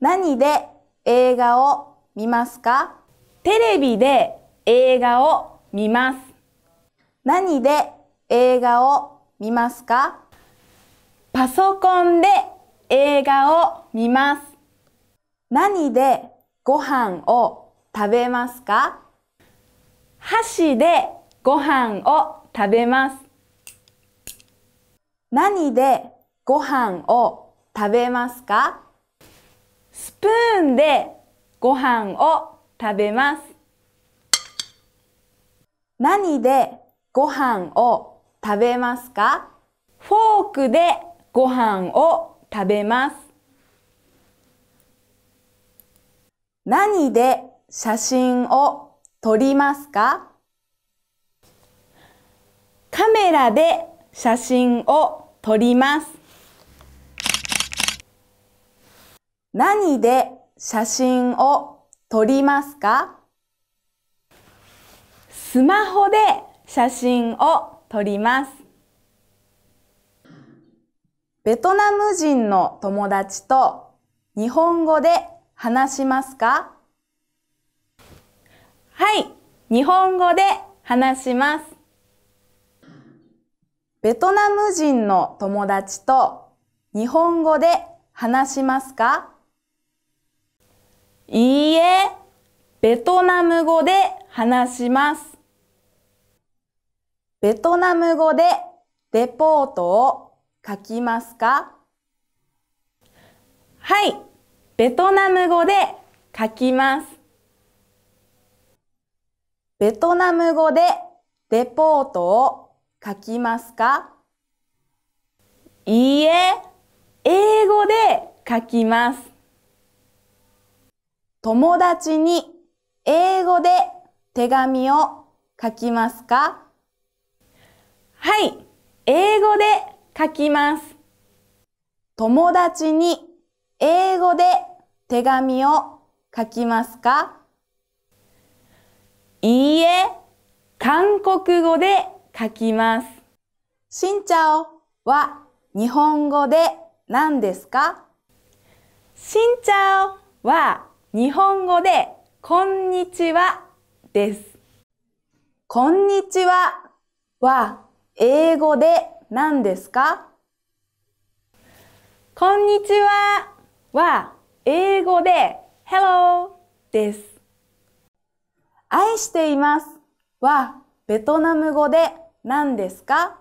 何で映画を見ますかテレビで映画を見ます。何で映画を見ますかパソコンで映画を見ます。何でご飯を食べますか箸でご飯を食べます。何でご飯を食べますかスプーンでご飯を食べます。何でご飯を食べますかフォークでご飯を食べます。何で写真を撮りますかカメラで写真を撮ります。何で写真を撮りますかスマホで写真を撮ります。ベトナム人の友達と日本語で話しますかはい、日本語で話します。ベトナム人の友達と日本語で話しますかいいえ、ベトナム語で話します。ベトナム語でレポートを書きますかはい、ベトナム語で書きます。ベトナム語でレポートを書きますかいいえ、英語で書きます。友達に英語で手紙を書きますかはい、英語で書きます。友達に英語で手紙を書きますかいいえ、韓国語で書きます。しんちゃおは日本語で何ですかしんちゃおは日本語でこんにちはです。こんにちはは英語で何ですかこんにちはは英語で Hello です。愛していますはベトナム語で何ですか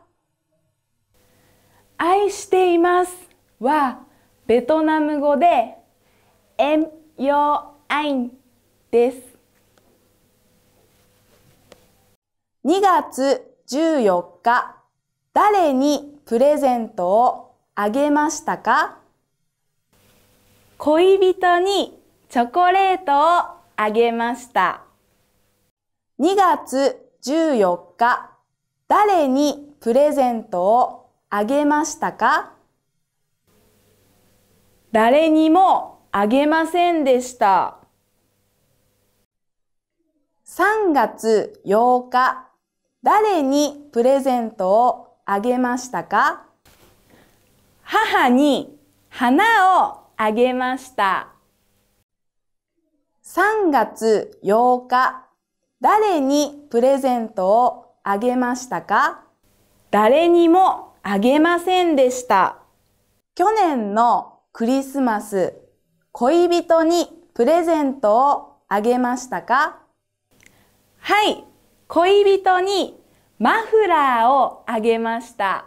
愛していますはベトナム語でエンヨアインです2月14日誰にプレゼントをあげましたか恋人にチョコレートをあげました2月14日誰にプレゼントをあげましたか誰にもあげませんでした。3月8日、誰にプレゼントをあげましたか母に花をあげました。3月8日、誰にプレゼントをあげましたか誰にもあげませんでした。去年のクリスマス、恋人にプレゼントをあげましたかはい、恋人にマフラーをあげました。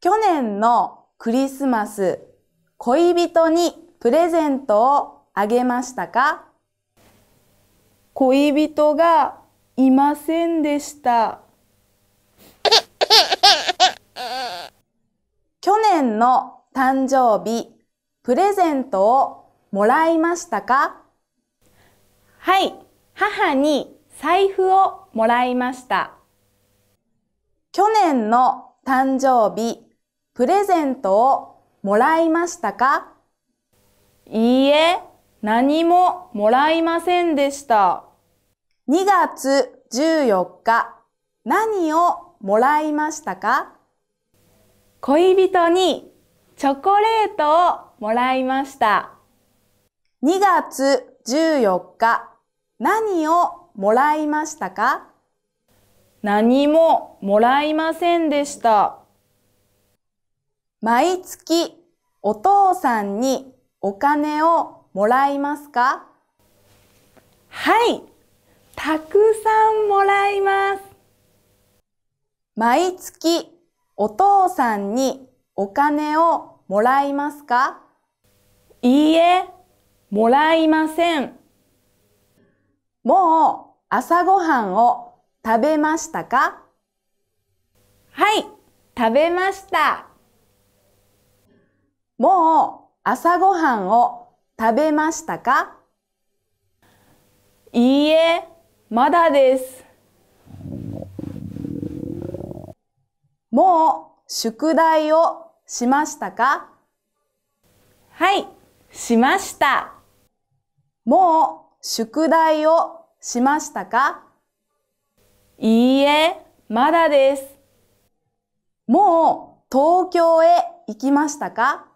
去年のクリスマス、恋人にプレゼントをあげましたか恋人がいませんでした。去年の誕生日、プレゼントをもらいましたかはい、母に財布をもらいました。去年の誕生日、プレゼントをもらいましたかいいえ、何ももらいませんでした。2月14日、何をもらいましたか恋人にチョコレートをもらいました。2月14日、何をもらいましたか何ももらいませんでした。毎月お父さんにお金をもらいますかはい、たくさんもらいます。毎月お父さんにお金をもらいますかいいえ、もらいません。もう朝ごはんを食べましたかはい、食べました。もう朝ごはんを食べましたかいいえ、まだです。もう宿題をしましたかはい、しました。もう宿題をしましたかいいえ、まだです。もう東京へ行きましたか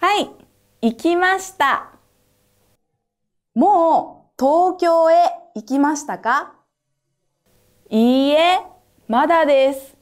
はい、行きました。もう東京へ行きましたかいいえ、まだです。